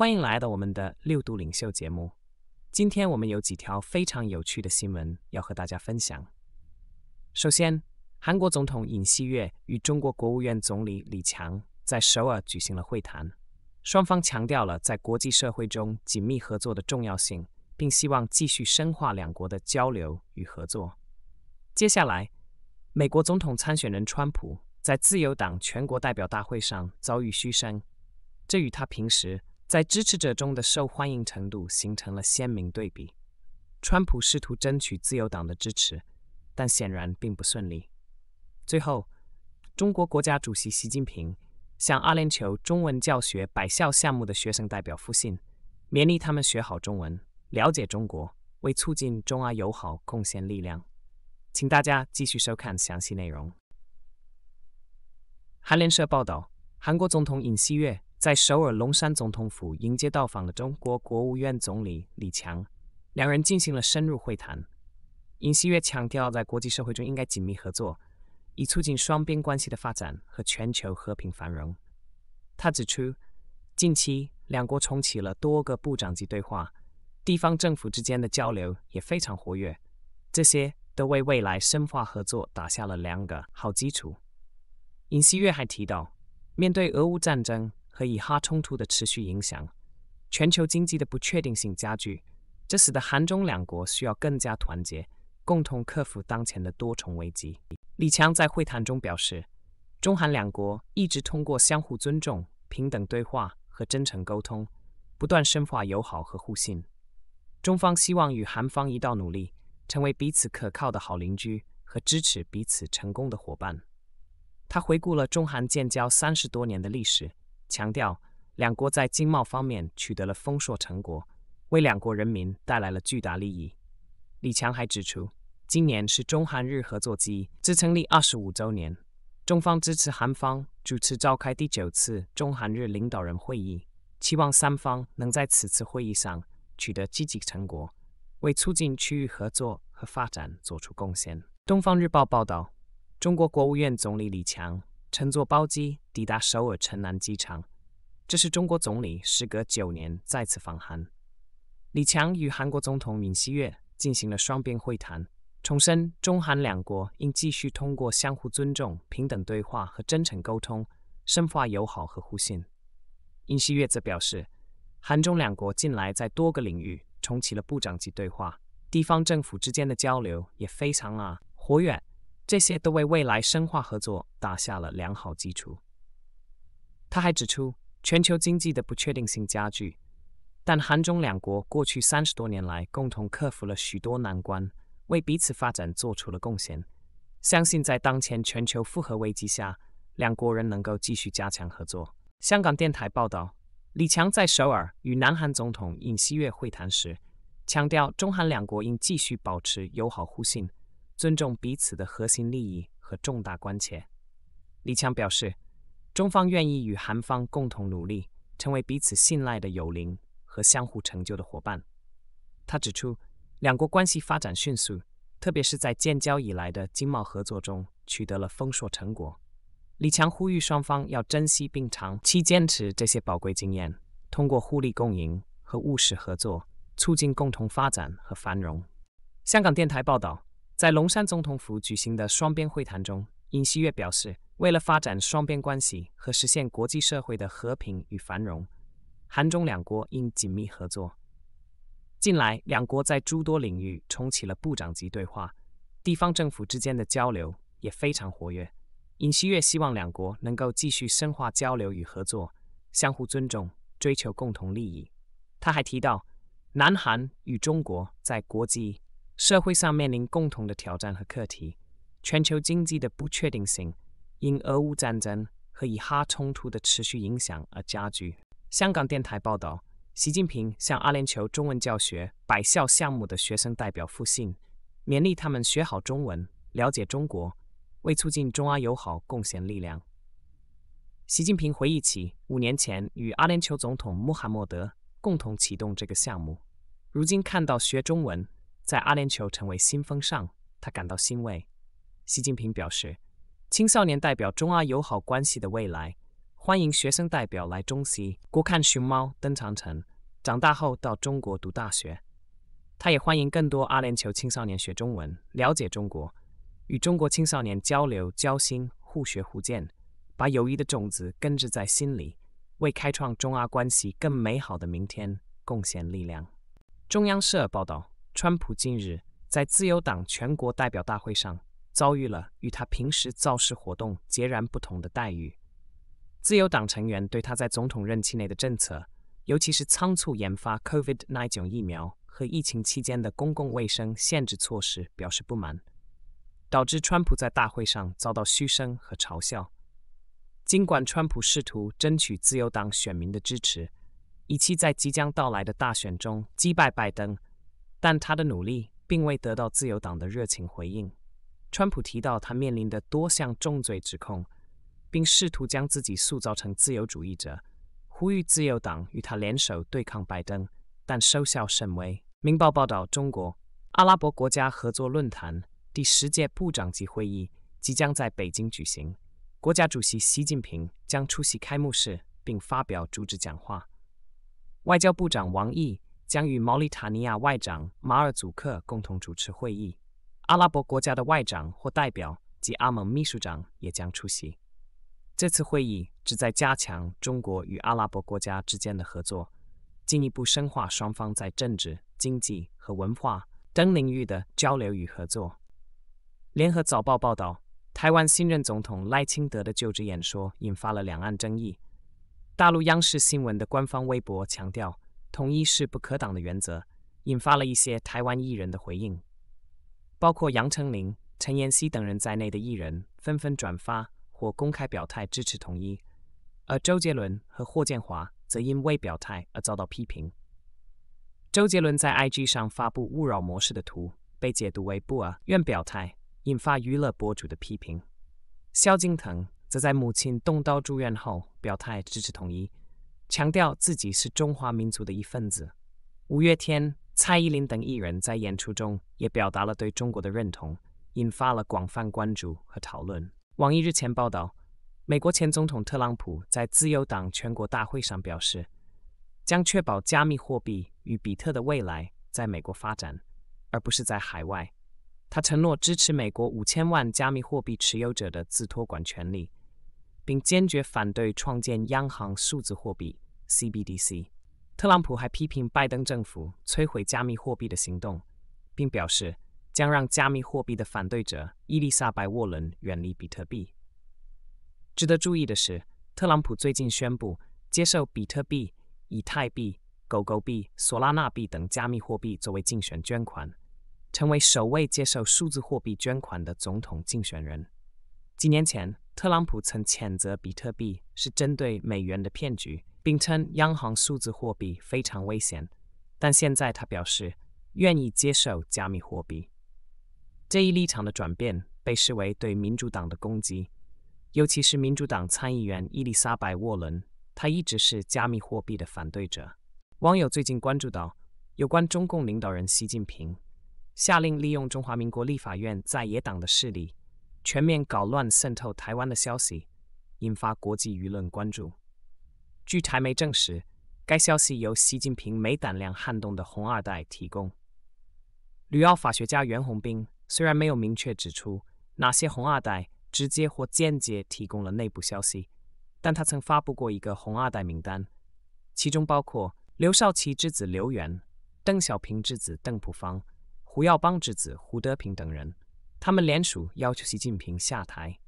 欢迎来到我们的六度领袖节目。今天我们有几条非常有趣的新闻要和大家分享。首先，韩国总统尹锡悦与中国国务院总理李强在首尔举行了会谈，双方强调了在国际社会中紧密合作的重要性，并希望继续深化两国的交流与合作。接下来，美国总统参选人川普在自由党全国代表大会上遭遇嘘声，这与他平时。在支持者中的受欢迎程度形成了鲜明对比。川普试图争取自由党的支持，但显然并不顺利。最后，中国国家主席习近平向阿联酋中文教学百校项目的学生代表复信，勉励他们学好中文，了解中国，为促进中阿友好贡献力量。请大家继续收看详细内容。韩联社报道，韩国总统尹锡悦。在首尔龙山总统府迎接到访的中国国务院总理李强，两人进行了深入会谈。尹锡悦强调，在国际社会中应该紧密合作，以促进双边关系的发展和全球和平繁荣。他指出，近期两国重启了多个部长级对话，地方政府之间的交流也非常活跃，这些都为未来深化合作打下了两个好基础。尹锡悦还提到，面对俄乌战争。和以哈冲突的持续影响，全球经济的不确定性加剧，这使得韩中两国需要更加团结，共同克服当前的多重危机。李强在会谈中表示，中韩两国一直通过相互尊重、平等对话和真诚沟通，不断深化友好和互信。中方希望与韩方一道努力，成为彼此可靠的好邻居和支持彼此成功的伙伴。他回顾了中韩建交三十多年的历史。强调，两国在经贸方面取得了丰硕成果，为两国人民带来了巨大利益。李强还指出，今年是中韩日合作机制成立二十五周年，中方支持韩方主持召开第九次中韩日领导人会议，期望三方能在此次会议上取得积极成果，为促进区域合作和发展作出贡献。东方日报报道，中国国务院总理李强。乘坐包机抵达首尔城南机场，这是中国总理时隔九年再次访韩。李强与韩国总统尹锡悦进行了双边会谈，重申中韩两国应继续通过相互尊重、平等对话和真诚沟通，深化友好和互信。尹锡悦则表示，韩中两国近来在多个领域重启了部长级对话，地方政府之间的交流也非常啊活跃。这些都为未来深化合作打下了良好基础。他还指出，全球经济的不确定性加剧，但韩中两国过去三十多年来共同克服了许多难关，为彼此发展做出了贡献。相信在当前全球复合危机下，两国人能够继续加强合作。香港电台报道，李强在首尔与南韩总统尹锡悦会谈时，强调中韩两国应继续保持友好互信。尊重彼此的核心利益和重大关切，李强表示，中方愿意与韩方共同努力，成为彼此信赖的友邻和相互成就的伙伴。他指出，两国关系发展迅速，特别是在建交以来的经贸合作中取得了丰硕成果。李强呼吁双方要珍惜并长期坚持这些宝贵经验，通过互利共赢和务实合作，促进共同发展和繁荣。香港电台报道。在龙山总统府举行的双边会谈中，尹锡悦表示，为了发展双边关系和实现国际社会的和平与繁荣，韩中两国应紧密合作。近来，两国在诸多领域重启了部长级对话，地方政府之间的交流也非常活跃。尹锡悦希望两国能够继续深化交流与合作，相互尊重，追求共同利益。他还提到，南韩与中国在国际。社会上面临共同的挑战和课题，全球经济的不确定性因俄乌战争和以哈冲突的持续影响而加剧。香港电台报道，习近平向阿联酋中文教学百校项目的学生代表复信，勉励他们学好中文，了解中国，为促进中阿友好贡献力量。习近平回忆起五年前与阿联酋总统穆罕默德共同启动这个项目，如今看到学中文。在阿联酋成为新风尚，他感到欣慰。习近平表示，青少年代表中阿友好关系的未来，欢迎学生代表来中西国看熊猫、登长城，长大后到中国读大学。他也欢迎更多阿联酋青少年学中文、了解中国，与中国青少年交流交心，互学互鉴，把友谊的种子根植在心里，为开创中阿关系更美好的明天贡献力量。中央社报道。川普近日在自由党全国代表大会上遭遇了与他平时造势活动截然不同的待遇。自由党成员对他在总统任期内的政策，尤其是仓促研发 COVID-19 疫苗和疫情期间的公共卫生限制措施表示不满，导致川普在大会上遭到嘘声和嘲笑。尽管川普试图争取自由党选民的支持，以期在即将到来的大选中击败拜登。但他的努力并未得到自由党的热情回应。川普提到他面临的多项重罪指控，并试图将自己塑造成自由主义者，呼吁自由党与他联手对抗拜登，但收效甚微。《明报》报道，中国阿拉伯国家合作论坛第十届部长级会议即将在北京举行，国家主席习近平将出席开幕式并发表主旨讲话，外交部长王毅。将与毛里塔尼亚外长马尔祖克共同主持会议，阿拉伯国家的外长或代表及阿盟秘书长也将出席。这次会议旨在加强中国与阿拉伯国家之间的合作，进一步深化双方在政治、经济和文化等领域的交流与合作。联合早报报道，台湾新任总统赖清德的就职演说引发了两岸争议。大陆央视新闻的官方微博强调。统一势不可挡的原则，引发了一些台湾艺人的回应，包括杨丞琳、陈妍希等人在内的艺人纷纷转发或公开表态支持统一，而周杰伦和霍建华则因未表态而遭到批评。周杰伦在 IG 上发布勿扰模式的图，被解读为不愿表态，引发娱乐博主的批评。萧敬腾则在母亲动刀住院后表态支持统一。强调自己是中华民族的一份子。五月天、蔡依林等艺人在演出中也表达了对中国的认同，引发了广泛关注和讨论。网易日前报道，美国前总统特朗普在自由党全国大会上表示，将确保加密货币与比特的未来在美国发展，而不是在海外。他承诺支持美国五千万加密货币持有者的自托管权利。并坚决反对创建央行数字货币 （CBDC）。特朗普还批评拜登政府摧毁加密货币的行动，并表示将让加密货币的反对者伊丽莎白·沃伦远离比特币。值得注意的是，特朗普最近宣布接受比特币、以太币、狗狗币、索拉纳币等加密货币作为竞选捐款，成为首位接受数字货币捐款的总统竞选人。几年前，特朗普曾谴责比特币是针对美元的骗局，并称央行数字货币非常危险。但现在他表示愿意接受加密货币，这一立场的转变被视为对民主党的攻击，尤其是民主党参议员伊丽莎白·沃伦，她一直是加密货币的反对者。网友最近关注到，有关中共领导人习近平下令利用中华民国立法院在野党的势力。全面搞乱渗透台湾的消息引发国际舆论关注。据台媒证实，该消息由习近平没胆量撼动的“红二代”提供。吕奥法学家袁宏斌虽然没有明确指出哪些“红二代”直接或间接提供了内部消息，但他曾发布过一个“红二代”名单，其中包括刘少奇之子刘源、邓小平之子邓朴方、胡耀邦之子胡德平等人。他们联署要求习近平下台。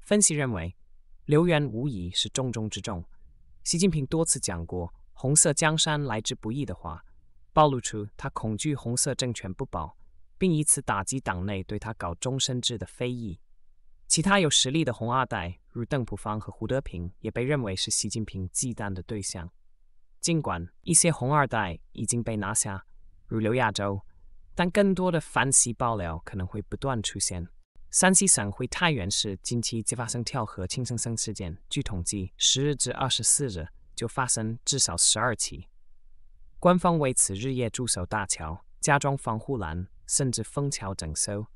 分析认为，刘源无疑是重中之重。习近平多次讲过“红色江山来之不易”的话，暴露出他恐惧红色政权不保，并以此打击党内对他搞终身制的非议。其他有实力的红二代，如邓朴方和胡德平，也被认为是习近平忌惮的对象。尽管一些红二代已经被拿下，如刘亚洲。但更多的翻西爆料可能会不断出现。山西省会太原市近期即发生跳河轻生事件。据统计，十日至二十四日就发生至少十二起。官方为此日夜驻守大桥，加装防护栏，甚至封桥整修。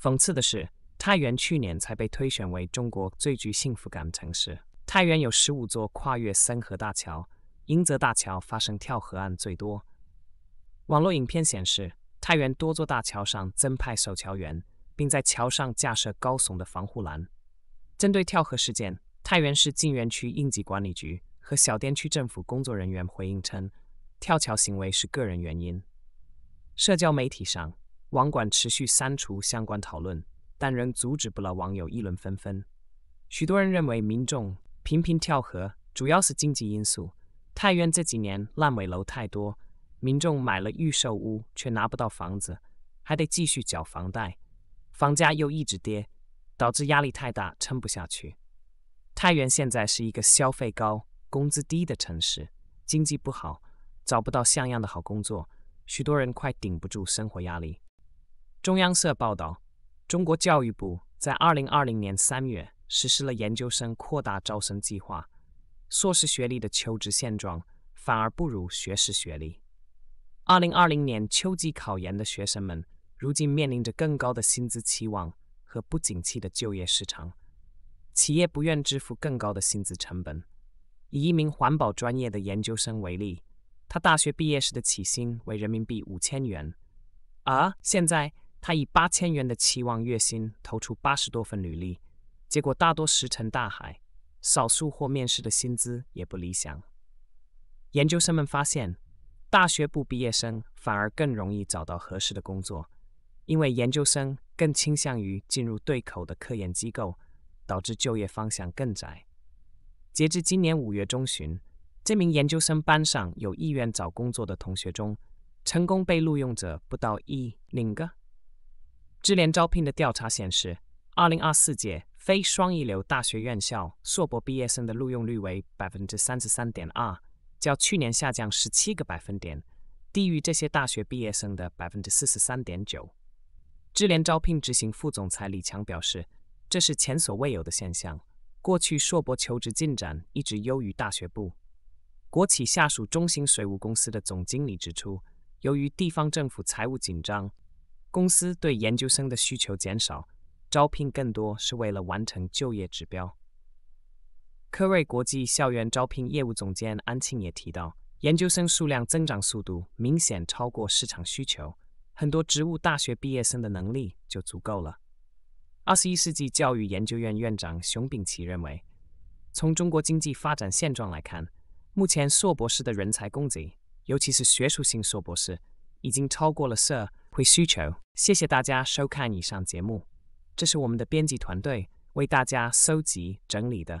讽刺的是，太原去年才被推选为中国最具幸福感城市。太原有十五座跨越三河大桥，迎泽大桥发生跳河案最多。网络影片显示。太原多座大桥上增派守桥员，并在桥上架设高耸的防护栏。针对跳河事件，太原市晋源区应急管理局和小店区政府工作人员回应称，跳桥行为是个人原因。社交媒体上，网管持续删除相关讨论，但仍阻止不了网友议论纷纷。许多人认为，民众频频跳河主要是经济因素。太原这几年烂尾楼太多。民众买了预售屋，却拿不到房子，还得继续缴房贷，房价又一直跌，导致压力太大，撑不下去。太原现在是一个消费高、工资低的城市，经济不好，找不到像样的好工作，许多人快顶不住生活压力。中央社报道，中国教育部在二零二零年三月实施了研究生扩大招生计划，硕士学历的求职现状反而不如学士学历。二零二零年秋季考研的学生们，如今面临着更高的薪资期望和不景气的就业市场。企业不愿支付更高的薪资成本。以一名环保专业的研究生为例，他大学毕业时的起薪为人民币五千元，而现在他以八千元的期望月薪投出八十多份履历，结果大多石沉大海，少数或面试的薪资也不理想。研究生们发现。大学部毕业生反而更容易找到合适的工作，因为研究生更倾向于进入对口的科研机构，导致就业方向更窄。截至今年五月中旬，这名研究生班上有意愿找工作的同学中，成功被录用者不到一零个。智联招聘的调查显示，二零二四届非双一流大学院校硕博毕业生的录用率为百分之三十三点二。较去年下降十七个百分点，低于这些大学毕业生的百分之四十三点九。智联招聘执行副总裁李强表示，这是前所未有的现象。过去硕博求职进展一直优于大学部。国企下属中型水务公司的总经理指出，由于地方政府财务紧张，公司对研究生的需求减少，招聘更多是为了完成就业指标。科瑞国际校园招聘业务总监安庆也提到，研究生数量增长速度明显超过市场需求，很多植物大学毕业生的能力就足够了。二十一世纪教育研究院院长熊丙奇认为，从中国经济发展现状来看，目前硕博士的人才供给，尤其是学术性硕博士，已经超过了社会需求。谢谢大家收看以上节目，这是我们的编辑团队为大家搜集整理的。